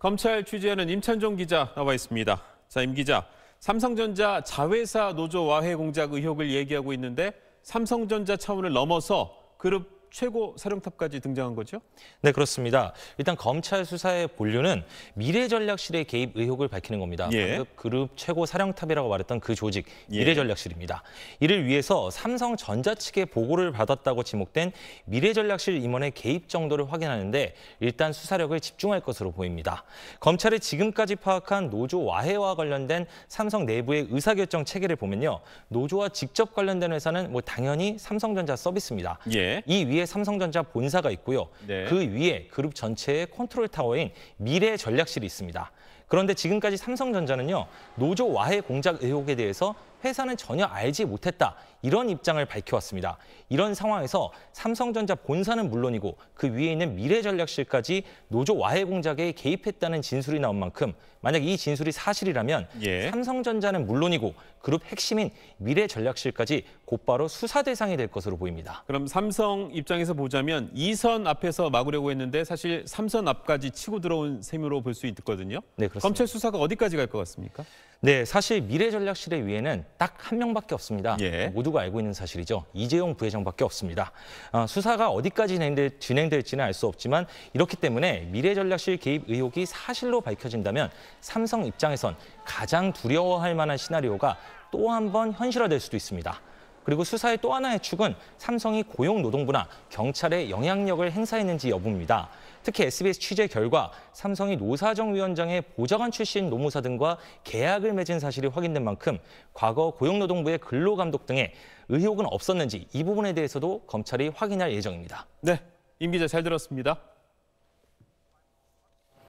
검찰 취재하는 임찬종 기자 나와 있습니다. 자, 임 기자, 삼성전자 자회사 노조 와해 공작 의혹을 얘기하고 있는데 삼성전자 차원을 넘어서 그룹 최고 사령탑까지 등장한 거죠? 네, 그렇습니다. 일단 검찰 수사의 본류는 미래전략실의 개입 의혹을 밝히는 겁니다. 예. 그룹 최고 사령탑이라고 말했던 그 조직 미래전략실입니다. 예. 이를 위해서 삼성전자 측의 보고를 받았다고 지목된 미래전략실 임원의 개입 정도를 확인하는데 일단 수사력을 집중할 것으로 보입니다. 검찰이 지금까지 파악한 노조 와해와 관련된 삼성 내부의 의사결정 체계를 보면요. 노조와 직접 관련된 회사는 뭐 당연히 삼성전자 서비스입니다. 예. 이 위에 위에 삼성전자 본사가 있고요. 네. 그 위에 그룹 전체의 컨트롤 타워인 미래 전략실이 있습니다. 그런데 지금까지 삼성전자는요. 노조 와해 공작 의혹에 대해서 회사는 전혀 알지 못했다. 이런 입장을 밝혀왔습니다. 이런 상황에서 삼성전자 본사는 물론이고 그 위에 있는 미래전략실까지 노조 와해 공작에 개입했다는 진술이 나온 만큼 만약 이 진술이 사실이라면 예. 삼성전자는 물론이고 그룹 핵심인 미래전략실까지 곧바로 수사 대상이 될 것으로 보입니다. 그럼 삼성 입장에서 보자면 이 선 앞에서 막으려고 했는데 사실 삼선 앞까지 치고 들어온 셈으로 볼 수 있거든요. 네, 그렇습니다. 검찰 수사가 어디까지 갈 것 같습니까? 네, 사실 미래전략실의 위에는 딱 한 명밖에 없습니다. 예. 모두가 알고 있는 사실이죠. 이재용 부회장밖에 없습니다. 아, 수사가 어디까지 진행될, 진행될지는 알 수 없지만 이렇기 때문에 미래전략실 개입 의혹이 사실로 밝혀진다면 삼성 입장에선 가장 두려워할 만한 시나리오가 또 한 번 현실화될 수도 있습니다. 그리고 수사의 또 하나의 축은 삼성이 고용노동부나 경찰의 영향력을 행사했는지 여부입니다. 특히 SBS 취재 결과 삼성이 노사정 위원장의 보좌관 출신 노무사 등과 계약을 맺은 사실이 확인된 만큼 과거 고용노동부의 근로감독 등의 의혹은 없었는지 이 부분에 대해서도 검찰이 확인할 예정입니다. 네, 임 기자 잘 들었습니다.